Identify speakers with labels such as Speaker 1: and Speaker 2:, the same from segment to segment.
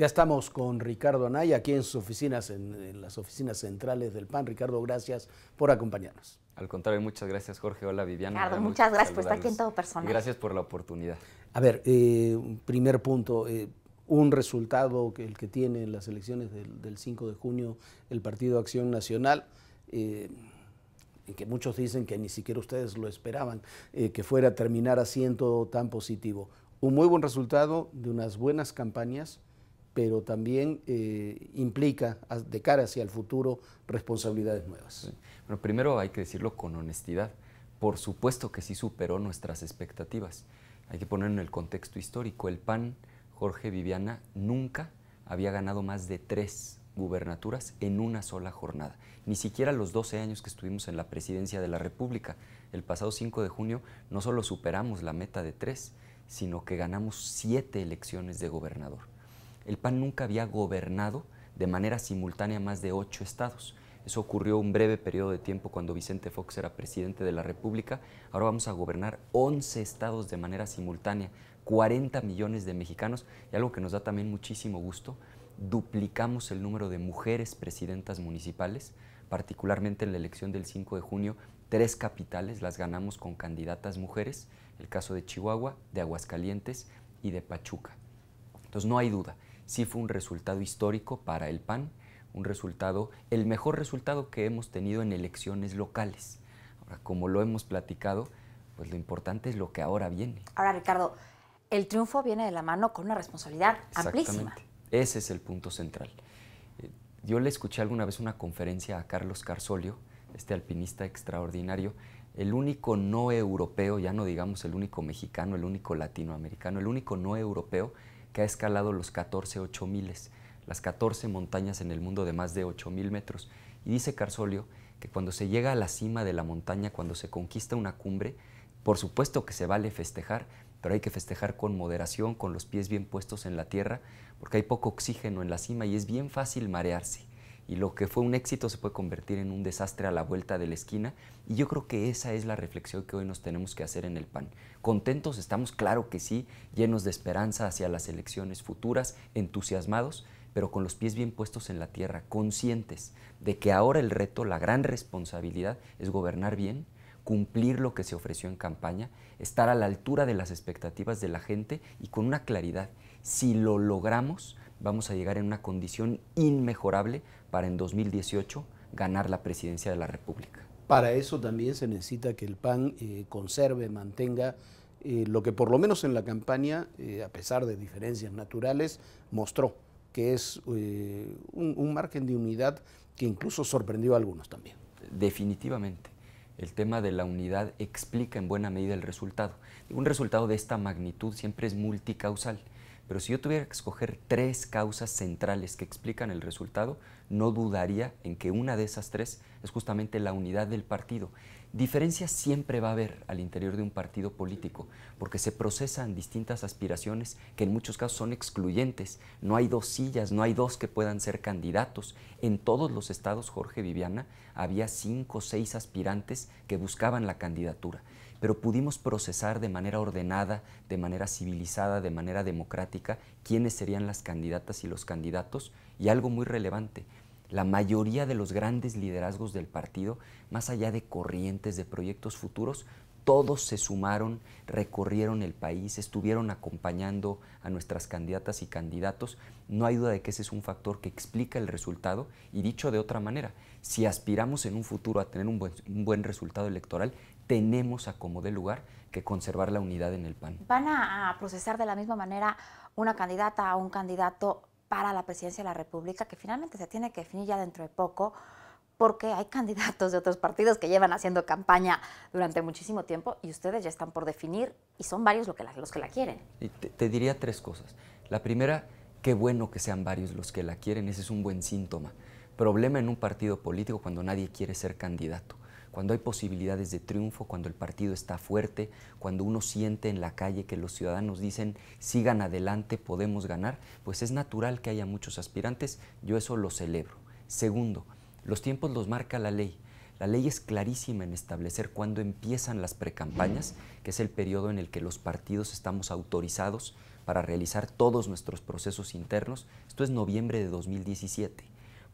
Speaker 1: Ya estamos con Ricardo Anaya aquí en sus oficinas, en, las oficinas centrales del PAN. Ricardo, gracias por
Speaker 2: acompañarnos. Al contrario, muchas gracias Jorge. Hola Viviana. Ricardo, muchas gracias por estar aquí en todo personal. Gracias por la oportunidad.
Speaker 1: A ver, eh, primer punto, eh, un resultado que el que tiene en las elecciones del, 5 de junio el Partido Acción Nacional. Eh, que muchos dicen que ni siquiera ustedes lo esperaban, que fuera a terminar haciendo tan positivo. Un muy buen resultado de unas buenas campañas, pero también eh, implica de cara hacia el futuro
Speaker 2: responsabilidades nuevas. Bueno, primero hay que decirlo con honestidad. Por supuesto que sí superó nuestras expectativas. Hay que poner en el contexto histórico. El PAN, Jorge Viviana, nunca había ganado más de tres gubernaturas en una sola jornada. Ni siquiera los 12 años que estuvimos en la presidencia de la República. El pasado 5 de junio no solo superamos la meta de tres, sino que ganamos siete elecciones de gobernador el PAN nunca había gobernado de manera simultánea más de ocho estados. Eso ocurrió un breve periodo de tiempo cuando Vicente Fox era presidente de la República. Ahora vamos a gobernar 11 estados de manera simultánea, 40 millones de mexicanos y algo que nos da también muchísimo gusto, duplicamos el número de mujeres presidentas municipales, particularmente en la elección del 5 de junio, tres capitales las ganamos con candidatas mujeres, el caso de Chihuahua, de Aguascalientes y de Pachuca. Entonces no hay duda, sí fue un resultado histórico para el PAN, un resultado, el mejor resultado que hemos tenido en elecciones locales. Ahora, como lo hemos platicado, pues lo importante es lo que ahora viene.
Speaker 3: Ahora, Ricardo, el triunfo viene de la mano con una responsabilidad Exactamente. amplísima.
Speaker 2: Ese es el punto central. Eh, yo le escuché alguna vez una conferencia a Carlos Carsolio, este alpinista extraordinario, el único no europeo, ya no digamos el único mexicano, el único latinoamericano, el único no europeo que ha escalado los 14 8000, las 14 montañas en el mundo de más de 8000 metros. Y dice Carsolio que cuando se llega a la cima de la montaña, cuando se conquista una cumbre, por supuesto que se vale festejar, pero hay que festejar con moderación, con los pies bien puestos en la tierra, porque hay poco oxígeno en la cima y es bien fácil marearse y lo que fue un éxito se puede convertir en un desastre a la vuelta de la esquina. Y yo creo que esa es la reflexión que hoy nos tenemos que hacer en el PAN. Contentos estamos, claro que sí, llenos de esperanza hacia las elecciones futuras, entusiasmados, pero con los pies bien puestos en la tierra, conscientes de que ahora el reto, la gran responsabilidad es gobernar bien, cumplir lo que se ofreció en campaña, estar a la altura de las expectativas de la gente y con una claridad. Si lo logramos, vamos a llegar en una condición inmejorable para en 2018 ganar la presidencia de la República.
Speaker 1: Para eso también se necesita que el PAN eh, conserve, mantenga eh, lo que por lo menos en la campaña, eh, a pesar de diferencias naturales, mostró, que es un, un margen de unidad que incluso sorprendió a
Speaker 2: algunos también. Definitivamente. El tema de la unidad explica en buena medida el resultado. Un resultado de esta magnitud siempre es multicausal. Pero si yo tuviera que escoger tres causas centrales que explican el resultado, no dudaría en que una de esas tres es justamente la unidad del partido. Diferencias siempre va a haber al interior de un partido político, porque se procesan distintas aspiraciones que en muchos casos son excluyentes. No hay dos sillas, no hay dos que puedan ser candidatos. En todos los estados, Jorge Viviana, había cinco o seis aspirantes que buscaban la candidatura pero pudimos procesar de manera ordenada, de manera civilizada, de manera democrática, quiénes serían las candidatas y los candidatos. Y algo muy relevante, la mayoría de los grandes liderazgos del partido, más allá de corrientes, de proyectos futuros, todos se sumaron, recorrieron el país, estuvieron acompañando a nuestras candidatas y candidatos. No hay duda de que ese es un factor que explica el resultado y dicho de otra manera, si aspiramos en un futuro a tener un buen, resultado electoral, tenemos a como de lugar que conservar la unidad en el PAN.
Speaker 3: ¿Van a, procesar de la misma manera una candidata o un candidato para la presidencia de la República, que finalmente se tiene que definir ya dentro de poco? porque hay candidatos de otros partidos que llevan haciendo campaña durante muchísimo tiempo y ustedes ya están por definir y son varios que los que la quieren.
Speaker 2: te, diría tres cosas. La primera, qué bueno que sean varios los que la quieren, ese es un buen síntoma. Problema en un partido político cuando nadie quiere ser candidato cuando hay posibilidades de triunfo, cuando el partido está fuerte, cuando uno siente en la calle que los ciudadanos dicen sigan adelante, podemos ganar, pues es natural que haya muchos aspirantes, yo eso lo celebro. Segundo, los tiempos los marca la ley. La ley es clarísima en establecer cuándo empiezan las precampañas, que es el periodo en el que los partidos estamos autorizados para realizar todos nuestros procesos internos. Esto es noviembre de 2017.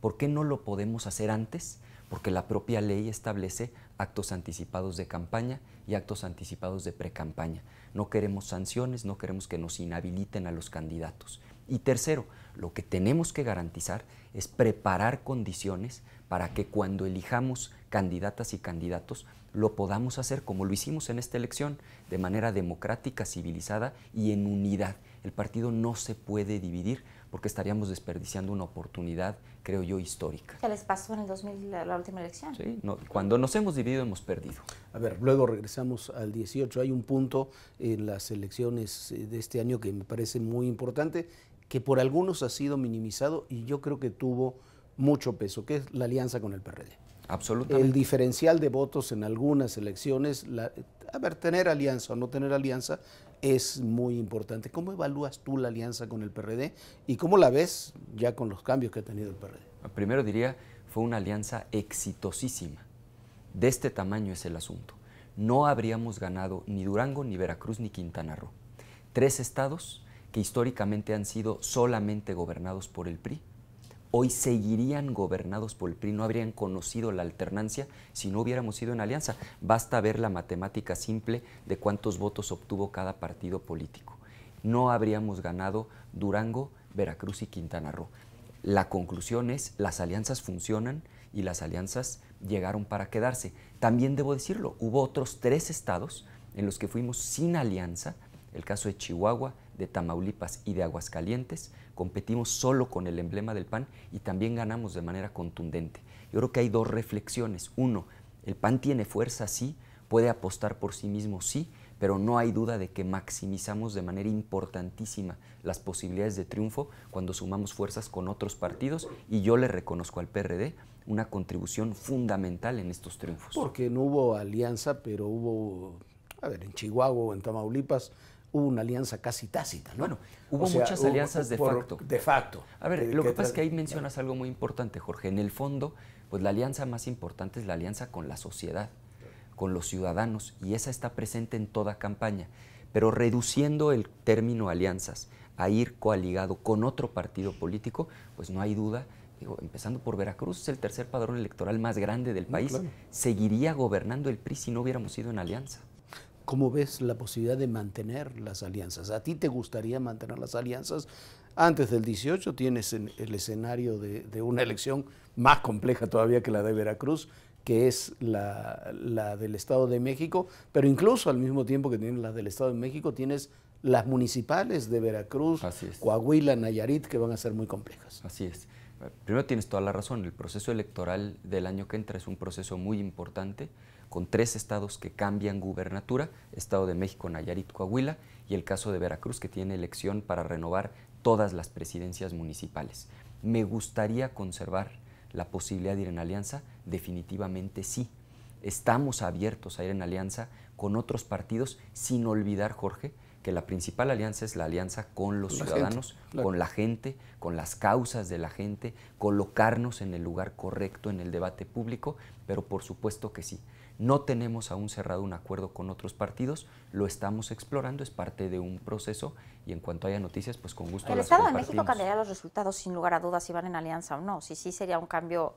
Speaker 2: ¿Por qué no lo podemos hacer antes? porque la propia ley establece actos anticipados de campaña y actos anticipados de precampaña. No queremos sanciones, no queremos que nos inhabiliten a los candidatos. Y tercero, lo que tenemos que garantizar es preparar condiciones para que cuando elijamos candidatas y candidatos lo podamos hacer como lo hicimos en esta elección, de manera democrática, civilizada y en unidad. El partido no se puede dividir porque estaríamos desperdiciando una oportunidad, creo yo, histórica.
Speaker 3: ¿Qué les pasó en el 2000, la, última
Speaker 2: elección? Sí, cuando nos hemos dividido hemos perdido. A ver, luego regresamos al 18. Hay un
Speaker 1: punto en las elecciones eh, de este año que me parece muy importante, que por algunos ha sido minimizado y yo creo que tuvo mucho peso, que es la alianza con el PRD.
Speaker 2: Absolutamente. El
Speaker 1: diferencial de votos en algunas elecciones, la, a ver, tener alianza o no tener alianza es muy importante. ¿Cómo evalúas tú la alianza con el PRD y cómo la ves ya con los cambios que ha tenido el PRD?
Speaker 2: Primero diría, fue una alianza exitosísima. De este tamaño es el asunto. No habríamos ganado ni Durango, ni Veracruz, ni Quintana Roo. Tres estados que históricamente han sido solamente gobernados por el PRI hoy seguirían gobernados por el PRI, no habrían conocido la alternancia si no hubiéramos ido en alianza. Basta ver la matemática simple de cuántos votos obtuvo cada partido político. No habríamos ganado Durango, Veracruz y Quintana Roo. La conclusión es, las alianzas funcionan y las alianzas llegaron para quedarse. También debo decirlo, hubo otros tres estados en los que fuimos sin alianza, el caso de Chihuahua, de Tamaulipas y de Aguascalientes, competimos solo con el emblema del PAN y también ganamos de manera contundente. Yo creo que hay dos reflexiones. Uno, el PAN tiene fuerza, sí, puede apostar por sí mismo, sí, pero no hay duda de que maximizamos de manera importantísima las posibilidades de triunfo cuando sumamos fuerzas con otros partidos y yo le reconozco al PRD una contribución fundamental en estos triunfos.
Speaker 1: Porque no hubo alianza, pero hubo, a ver, en Chihuahua o en Tamaulipas hubo una alianza casi tácita. Bueno, hubo muchas alianzas de facto. De
Speaker 2: facto. A ver, eh, lo que, pasa es que ahí mencionas algo muy importante, Jorge. En el fondo, pues la alianza más importante es la alianza con la sociedad, con los ciudadanos, y esa está presente en toda campaña. Pero reduciendo el término alianzas a ir coaligado con otro partido político, pues no hay duda Digo, empezando por Veracruz, es el tercer padrón electoral más grande del país. Seguiría gobernando el PRI si no hubiéramos ido en alianza.
Speaker 1: ¿Cómo ves la posibilidad de mantener las alianzas? ¿A ti te gustaría mantener las alianzas? Antes del 18 tienes el escenario de, una elección más compleja todavía que la de Veracruz, que es la, del Estado de México, pero incluso al mismo tiempo que tienes las del Estado de México, tienes las municipales de Veracruz, Coahuila, Nayarit,
Speaker 2: que van a ser muy complejas. Así es. Primero tienes toda la razón, el proceso electoral del año que entra es un proceso muy importante, con tres estados que cambian gubernatura, Estado de México, Nayarit, Coahuila, y el caso de Veracruz, que tiene elección para renovar todas las presidencias municipales. ¿Me gustaría conservar la posibilidad de ir en alianza? Definitivamente sí. Estamos abiertos a ir en alianza con otros partidos, sin olvidar, Jorge, que la principal alianza es la alianza con los ciudadanos, con la gente, con las causas de la gente, colocarnos en el lugar correcto en el debate público, pero por supuesto que sí. No tenemos aún cerrado un acuerdo con otros partidos, lo estamos explorando, es parte de un proceso y en cuanto haya noticias, pues con gusto. El Estado de México cambiaría
Speaker 3: los resultados sin lugar a dudas si van en alianza o no. Si sí sería un cambio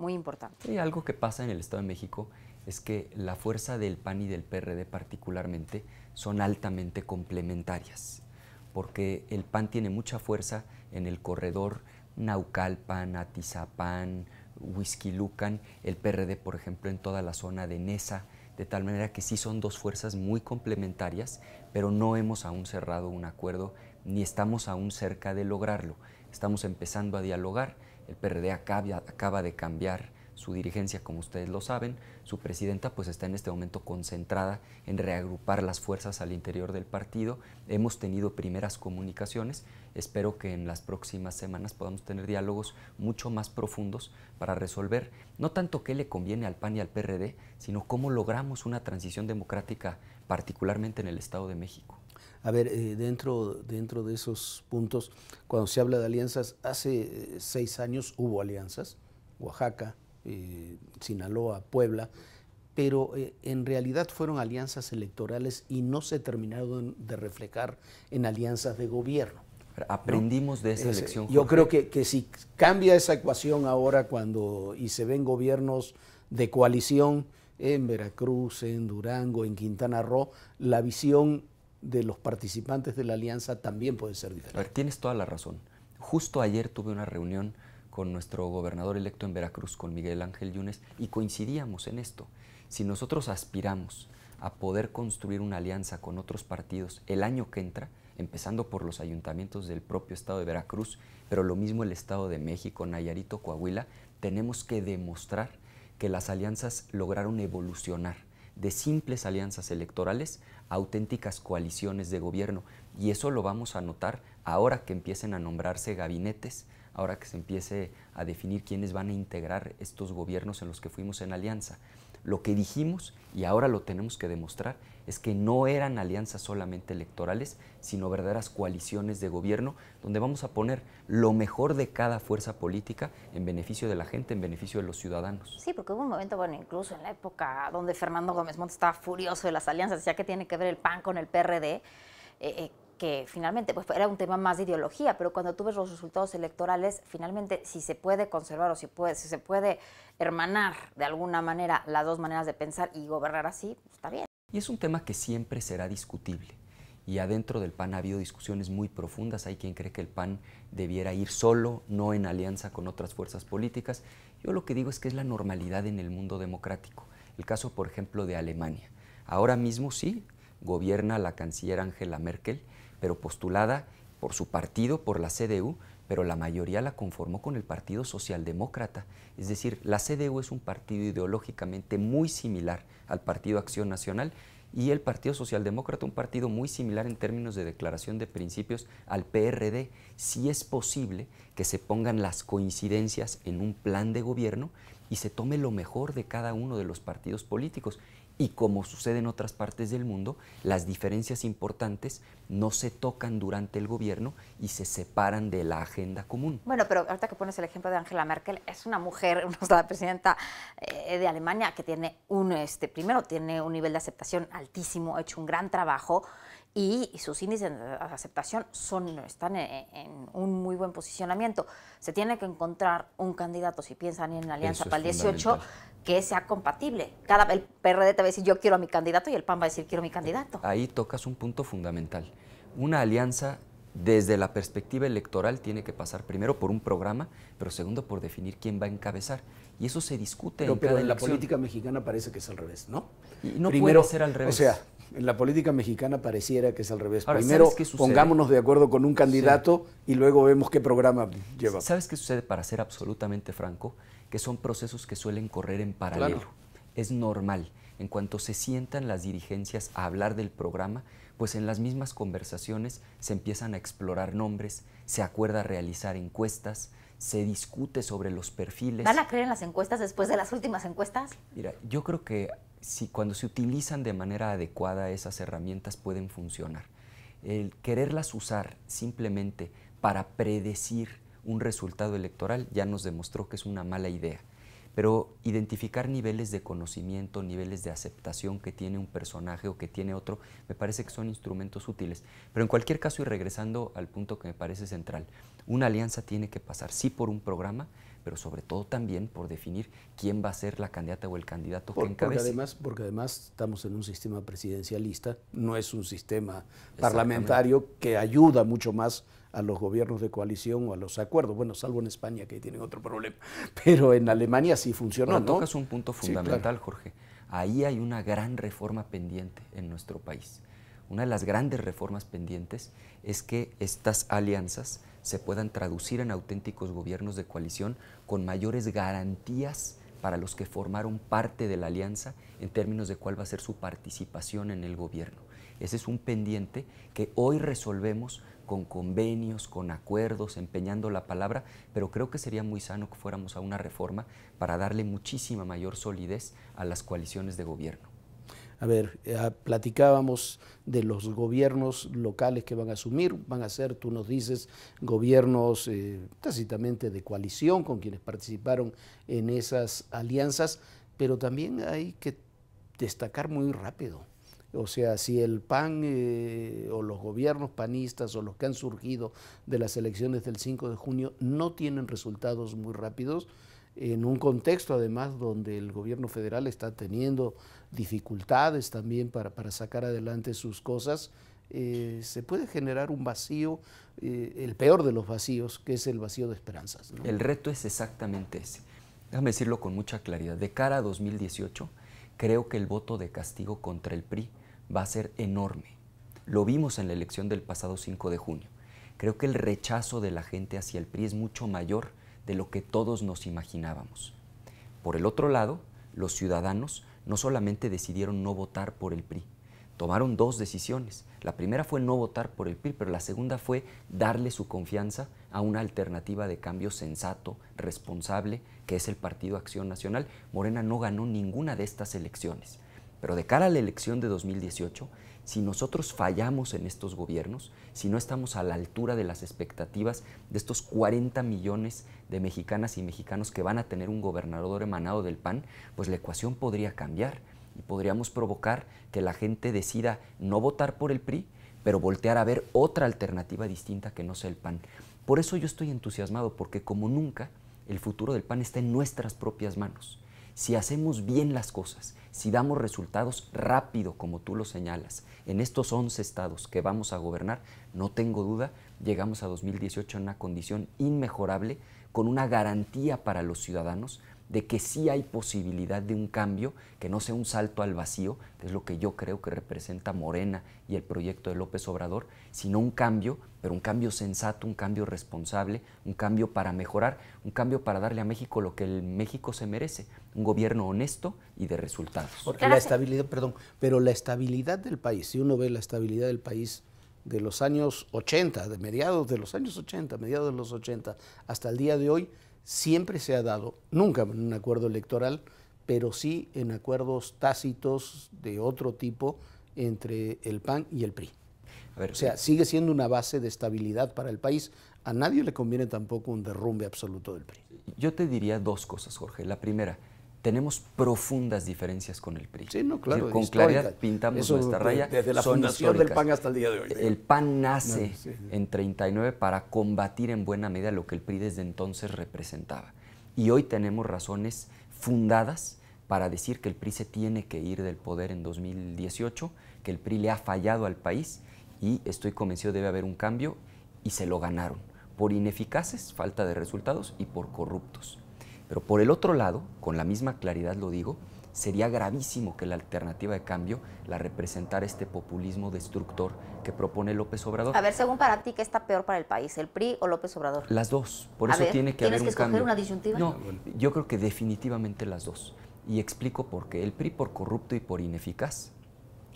Speaker 3: muy importante. Y algo
Speaker 2: que pasa en el Estado de México es que la fuerza del PAN y del PRD particularmente son altamente complementarias, porque el PAN tiene mucha fuerza en el corredor Naucalpan, Atizapán, lucan el PRD, por ejemplo, en toda la zona de Nesa, de tal manera que sí son dos fuerzas muy complementarias, pero no hemos aún cerrado un acuerdo ni estamos aún cerca de lograrlo. Estamos empezando a dialogar, el PRD acaba, acaba de cambiar su dirigencia, como ustedes lo saben, su presidenta pues está en este momento concentrada en reagrupar las fuerzas al interior del partido. Hemos tenido primeras comunicaciones, espero que en las próximas semanas podamos tener diálogos mucho más profundos para resolver no tanto qué le conviene al PAN y al PRD, sino cómo logramos una transición democrática particularmente en el Estado de México.
Speaker 1: A ver, eh, dentro, dentro de esos puntos, cuando se habla de alianzas, hace eh, seis años hubo alianzas, Oaxaca, eh, Sinaloa, Puebla, pero eh, en realidad fueron alianzas electorales y no se terminaron de reflejar en alianzas de gobierno.
Speaker 2: Aprendimos de esa elección. Yo creo
Speaker 1: que, que, si cambia esa ecuación ahora cuando y se ven gobiernos de coalición en Veracruz, en Durango, en Quintana Roo, la visión de los participantes de la alianza también puede ser
Speaker 2: diferente. tienes toda la razón. Justo ayer tuve una reunión con nuestro gobernador electo en Veracruz, con Miguel Ángel Yunes, y coincidíamos en esto. Si nosotros aspiramos a poder construir una alianza con otros partidos el año que entra, empezando por los ayuntamientos del propio estado de Veracruz, pero lo mismo el estado de México, Nayarito, Coahuila, tenemos que demostrar que las alianzas lograron evolucionar de simples alianzas electorales a auténticas coaliciones de gobierno. Y eso lo vamos a notar ahora que empiecen a nombrarse gabinetes ahora que se empiece a definir quiénes van a integrar estos gobiernos en los que fuimos en alianza. Lo que dijimos, y ahora lo tenemos que demostrar, es que no eran alianzas solamente electorales, sino verdaderas coaliciones de gobierno, donde vamos a poner lo mejor de cada fuerza política en beneficio de la gente, en beneficio de los ciudadanos.
Speaker 3: Sí, porque hubo un momento, bueno, incluso en la época donde Fernando Gómez Montt estaba furioso de las alianzas, decía que tiene que ver el PAN con el PRD. Eh, eh, que finalmente pues, era un tema más de ideología, pero cuando tú ves los resultados electorales, finalmente si se puede conservar o si, puede, si se puede hermanar de alguna manera las dos maneras de pensar y gobernar así, pues, está bien.
Speaker 2: Y es un tema que siempre será discutible. Y adentro del PAN ha habido discusiones muy profundas. Hay quien cree que el PAN debiera ir solo, no en alianza con otras fuerzas políticas. Yo lo que digo es que es la normalidad en el mundo democrático. El caso, por ejemplo, de Alemania. Ahora mismo sí, gobierna la canciller Angela Merkel pero postulada por su partido, por la CDU, pero la mayoría la conformó con el Partido Socialdemócrata. Es decir, la CDU es un partido ideológicamente muy similar al Partido Acción Nacional y el Partido Socialdemócrata un partido muy similar en términos de declaración de principios al PRD. Si es posible que se pongan las coincidencias en un plan de gobierno y se tome lo mejor de cada uno de los partidos políticos y como sucede en otras partes del mundo, las diferencias importantes no se tocan durante el gobierno y se separan de la agenda común.
Speaker 3: Bueno, pero ahorita que pones el ejemplo de Angela Merkel, es una mujer, la presidenta eh, de Alemania, que tiene un, este, primero, tiene un nivel de aceptación altísimo, ha hecho un gran trabajo y, sus índices de aceptación son, están e, en, un muy buen posicionamiento. Se tiene que encontrar un candidato, si piensan en la alianza para el 18, que sea compatible. Cada, el PRD te va a decir yo quiero a mi candidato y el PAN va a decir quiero a mi candidato.
Speaker 2: Ahí tocas un punto fundamental. Una alianza desde la perspectiva electoral tiene que pasar primero por un programa, pero segundo por definir quién va a encabezar. Y eso se discute pero, en en la política
Speaker 1: mexicana parece que es al revés, ¿no? no primero, puede ser al revés. O sea, en la política mexicana pareciera que es al revés. Primero pongámonos de acuerdo con un candidato y luego vemos qué
Speaker 2: programa lleva. ¿Sabes qué sucede? Para ser absolutamente franco, que son procesos que suelen correr en paralelo. Es normal. En cuanto se sientan las dirigencias a hablar del programa, pues en las mismas conversaciones se empiezan a explorar nombres, se acuerda realizar encuestas, se discute sobre los perfiles. ¿Van a
Speaker 3: creer en las encuestas después de las últimas encuestas?
Speaker 2: Mira, yo creo que si cuando se utilizan de manera adecuada esas herramientas pueden funcionar. El quererlas usar simplemente para predecir un resultado electoral ya nos demostró que es una mala idea. Pero identificar niveles de conocimiento, niveles de aceptación que tiene un personaje o que tiene otro, me parece que son instrumentos útiles. Pero en cualquier caso, y regresando al punto que me parece central, una alianza tiene que pasar sí por un programa, pero sobre todo también por definir quién va a ser la candidata o el candidato que encabece.
Speaker 1: Porque además, estamos en un sistema presidencialista, no es un sistema parlamentario que ayuda mucho más a los gobiernos de coalición o a
Speaker 2: los acuerdos, bueno, salvo en España que tienen otro problema, pero en Alemania sí funciona. ¿no? tocas un punto fundamental, Jorge. Ahí hay una gran reforma pendiente en nuestro país. Una de las grandes reformas pendientes es que estas alianzas se puedan traducir en auténticos gobiernos de coalición con mayores garantías para los que formaron parte de la alianza en términos de cuál va a ser su participación en el gobierno. Ese es un pendiente que hoy resolvemos con convenios, con acuerdos, empeñando la palabra, pero creo que sería muy sano que fuéramos a una reforma para darle muchísima mayor solidez a las coaliciones de gobierno.
Speaker 1: A ver, eh, ah, platicábamos de los gobiernos locales que van a asumir, van a ser, tú nos dices, gobiernos eh, tácitamente de coalición con quienes participaron en esas alianzas, pero también hay que destacar muy rápido. O sea, si el PAN eh, o los gobiernos panistas o los que han surgido de las elecciones del 5 de junio no tienen resultados muy rápidos, en un contexto además donde el gobierno federal está teniendo dificultades también para, sacar adelante sus cosas, eh, se puede generar un vacío, eh, el peor de los vacíos, que es
Speaker 2: el vacío de esperanzas. El reto es exactamente ese. Déjame decirlo con mucha claridad. De cara a 2018, creo que el voto de castigo contra el PRI va a ser enorme. Lo vimos en la elección del pasado 5 de junio. Creo que el rechazo de la gente hacia el PRI es mucho mayor de lo que todos nos imaginábamos. Por el otro lado, los ciudadanos no solamente decidieron no votar por el PRI, tomaron dos decisiones. La primera fue no votar por el PRI, pero la segunda fue darle su confianza a una alternativa de cambio sensato, responsable, que es el Partido Acción Nacional. Morena no ganó ninguna de estas elecciones. Pero de cara a la elección de 2018, si nosotros fallamos en estos gobiernos, si no estamos a la altura de las expectativas de estos 40 millones de mexicanas y mexicanos que van a tener un gobernador emanado del PAN, pues la ecuación podría cambiar y podríamos provocar que la gente decida no votar por el PRI, pero voltear a ver otra alternativa distinta que no sea el PAN. Por eso yo estoy entusiasmado, porque como nunca, el futuro del PAN está en nuestras propias manos. Si hacemos bien las cosas, si damos resultados rápido, como tú lo señalas, en estos 11 estados que vamos a gobernar, no tengo duda, llegamos a 2018 en una condición inmejorable, con una garantía para los ciudadanos de que sí hay posibilidad de un cambio, que no sea un salto al vacío, que es lo que yo creo que representa Morena y el proyecto de López Obrador, sino un cambio, pero un cambio sensato, un cambio responsable, un cambio para mejorar, un cambio para darle a México lo que el México se merece, un gobierno honesto y de resultados. Porque la
Speaker 1: estabilidad, perdón, pero la estabilidad del país, si uno ve la estabilidad del país de los años 80, de mediados de los años 80, mediados de los 80 hasta el día de hoy, siempre se ha dado, nunca en un acuerdo electoral, pero sí en acuerdos tácitos de otro tipo entre el PAN y el PRI. o sea, sigue siendo una base de estabilidad para el país. A nadie le conviene
Speaker 2: tampoco un derrumbe absoluto del PRI. Yo te diría dos cosas, Jorge. La primera, tenemos profundas diferencias con el PRI. Sí, claro. con claridad pintamos nuestra raya. Desde la fundación del PAN hasta el día de hoy. El PAN nace en 39 para combatir en buena medida lo que el PRI desde entonces representaba. Y hoy tenemos razones fundadas para decir que el PRI se tiene que ir del poder en 2018, que el PRI le ha fallado al país y estoy convencido debe haber un cambio y se lo ganaron por ineficaces, falta de resultados y por corruptos. Pero por el otro lado, con la misma claridad lo digo, sería gravísimo que la alternativa de cambio la representara este populismo destructor que propone López Obrador. A ver,
Speaker 3: según para ti, ¿qué está peor para el país, el PRI o López Obrador?
Speaker 2: Las dos. Por eso tiene que haber un que escoger una disyuntiva? No, ah, yo creo que definitivamente las dos. Y explico por qué. El PRI por corrupto y por ineficaz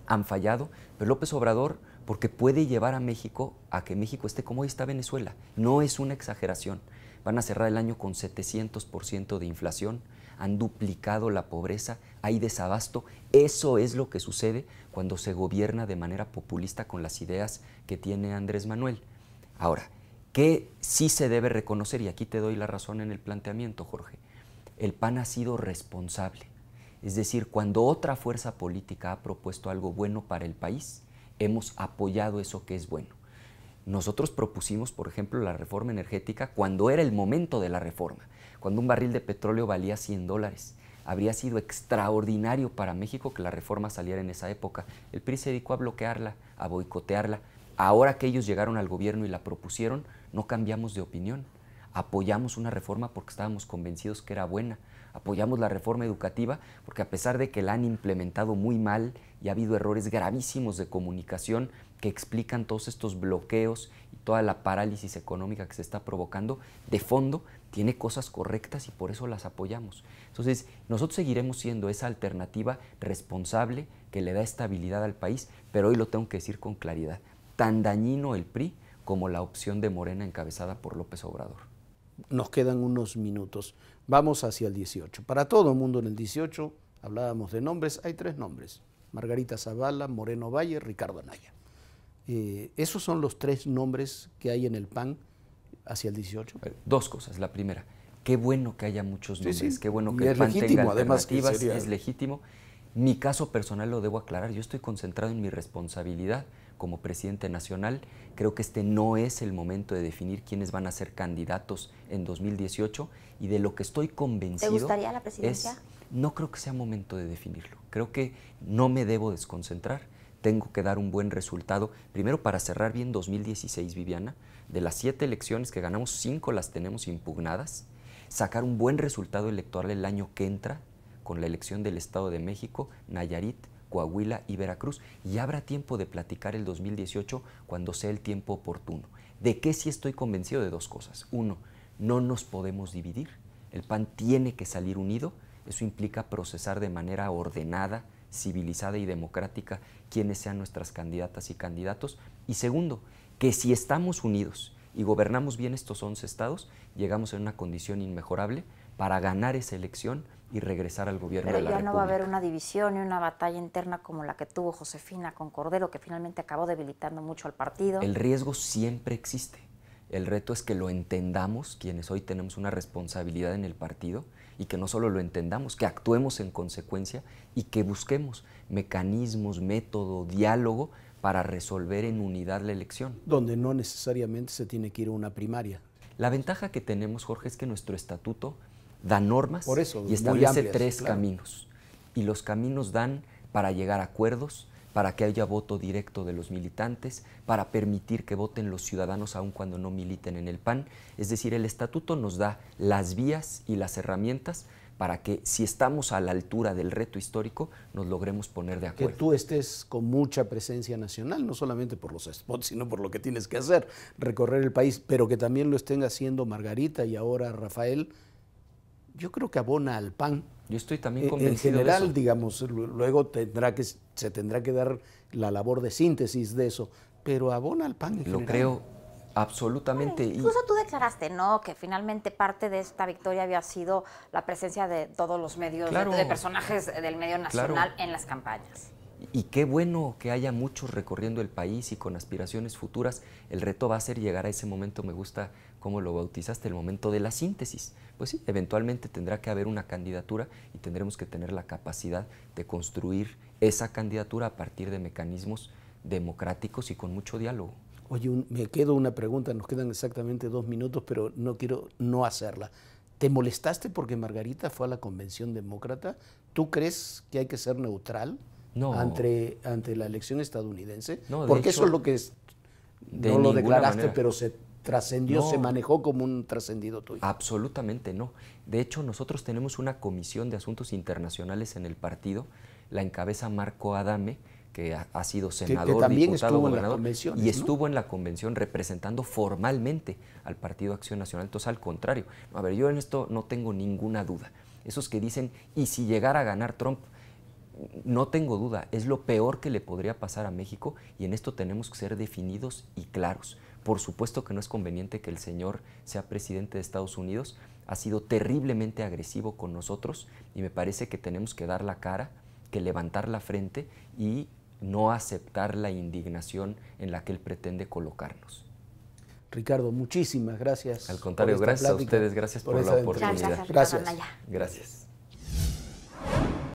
Speaker 2: han fallado, pero López Obrador porque puede llevar a México a que México esté como hoy está Venezuela. No es una exageración van a cerrar el año con 700% de inflación, han duplicado la pobreza, hay desabasto. Eso es lo que sucede cuando se gobierna de manera populista con las ideas que tiene Andrés Manuel. Ahora, ¿qué sí se debe reconocer, y aquí te doy la razón en el planteamiento, Jorge, el PAN ha sido responsable. Es decir, cuando otra fuerza política ha propuesto algo bueno para el país, hemos apoyado eso que es bueno. Nosotros propusimos, por ejemplo, la reforma energética cuando era el momento de la reforma, cuando un barril de petróleo valía 100 dólares. Habría sido extraordinario para México que la reforma saliera en esa época. El PRI se dedicó a bloquearla, a boicotearla. Ahora que ellos llegaron al gobierno y la propusieron, no cambiamos de opinión. Apoyamos una reforma porque estábamos convencidos que era buena apoyamos la reforma educativa porque a pesar de que la han implementado muy mal y ha habido errores gravísimos de comunicación que explican todos estos bloqueos y toda la parálisis económica que se está provocando, de fondo tiene cosas correctas y por eso las apoyamos. Entonces, nosotros seguiremos siendo esa alternativa responsable que le da estabilidad al país, pero hoy lo tengo que decir con claridad, tan dañino el PRI como la opción de Morena encabezada por López Obrador.
Speaker 1: Nos quedan unos minutos. Vamos hacia el 18. Para todo el mundo en el 18, hablábamos de nombres, hay tres nombres. Margarita Zavala, Moreno Valle, Ricardo Anaya. Eh, esos son los tres nombres que hay en el PAN hacia el 18.
Speaker 2: Dos cosas. La primera, qué bueno que haya muchos nombres, qué bueno que el PAN además, es legítimo. Mi caso personal lo debo aclarar, yo estoy concentrado en mi responsabilidad como presidente nacional. Creo que este no es el momento de definir quiénes van a ser candidatos en 2018 y de lo que estoy convencido. ¿Te gustaría la presidencia? no creo que sea momento de definirlo. Creo que no me debo desconcentrar. Tengo que dar un buen resultado. Primero, para cerrar bien 2016, Viviana, de las siete elecciones que ganamos, cinco las tenemos impugnadas. Sacar un buen resultado electoral el año que entra, con la elección del Estado de México, Nayarit, Coahuila y Veracruz. Y habrá tiempo de platicar el 2018 cuando sea el tiempo oportuno. ¿De qué sí estoy convencido? De dos cosas. Uno, no nos podemos dividir. El PAN tiene que salir unido. Eso implica procesar de manera ordenada, civilizada y democrática quienes sean nuestras candidatas y candidatos. Y segundo, que si estamos unidos y gobernamos bien estos 11 estados, llegamos en una condición inmejorable para ganar esa elección y regresar al gobierno Pero de la ya no va a haber
Speaker 3: una división y una batalla interna como la que tuvo Josefina con Cordero, que finalmente acabó debilitando mucho al partido. El riesgo
Speaker 2: siempre existe. El reto es que lo entendamos, quienes hoy tenemos una responsabilidad en el partido, y que no solo lo entendamos, que actuemos en consecuencia y que busquemos mecanismos, método, diálogo para resolver en unidad la elección. Donde no necesariamente se tiene que ir a una primaria. La ventaja que tenemos, Jorge, es que nuestro estatuto da normas y establece tres caminos. Y los caminos dan para llegar a acuerdos, para que haya voto directo de los militantes, para permitir que voten los ciudadanos aun cuando no militen en el PAN. Es decir, el estatuto nos da las vías y las herramientas para que si estamos a la altura del reto histórico, nos logremos poner de acuerdo. Que
Speaker 1: tú estés con mucha presencia nacional, no solamente por los spots, sino por lo que tienes que hacer, recorrer el país, pero que también lo estén haciendo Margarita y ahora Rafael yo creo que abona al pan.
Speaker 2: Yo estoy también eh, convencido. En general,
Speaker 1: digamos, luego tendrá que, se tendrá que dar la labor de síntesis de eso, pero abona al pan Lo creo absolutamente. incluso
Speaker 3: tú declaraste, ¿no? Que finalmente parte de esta victoria había sido la presencia de todos los medios, de, personajes del medio nacional en las campañas.
Speaker 2: Y qué bueno que haya muchos recorriendo el país y con aspiraciones futuras. El reto va a ser llegar a ese momento, me gusta ¿Cómo lo bautizaste, el momento de la síntesis. Pues sí, eventualmente tendrá que haber una candidatura y tendremos que tener la capacidad de construir esa candidatura a partir de mecanismos democráticos y con mucho diálogo.
Speaker 1: Oye, me quedo una pregunta, nos quedan exactamente dos minutos, pero no quiero no hacerla. ¿Te molestaste porque Margarita fue a la convención demócrata? ¿Tú crees que hay que ser neutral
Speaker 2: ante,
Speaker 1: la elección estadounidense? porque eso es lo que es, no lo declaraste, pero se trascendió, se
Speaker 2: manejó como un trascendido tuyo. Absolutamente no. De hecho, nosotros tenemos una comisión de asuntos internacionales en el partido, la encabeza Marco Adame, que ha, sido senador, también diputado, gobernador, y estuvo en la convención representando formalmente al Partido Acción Nacional. Entonces, al contrario, a ver, yo en esto no tengo ninguna duda. Esos que dicen, y si llegara a ganar Trump, no tengo duda, es lo peor que le podría pasar a México y en esto tenemos que ser definidos y claros. Por supuesto que no es conveniente que el señor sea presidente de Estados Unidos. Ha sido terriblemente agresivo con nosotros y me parece que tenemos que dar la cara, que levantar la frente y no aceptar la indignación en la que él pretende colocarnos.
Speaker 1: Ricardo, muchísimas gracias. Al contrario, gracias a ustedes, gracias por, la oportunidad. gracias.
Speaker 2: gracias.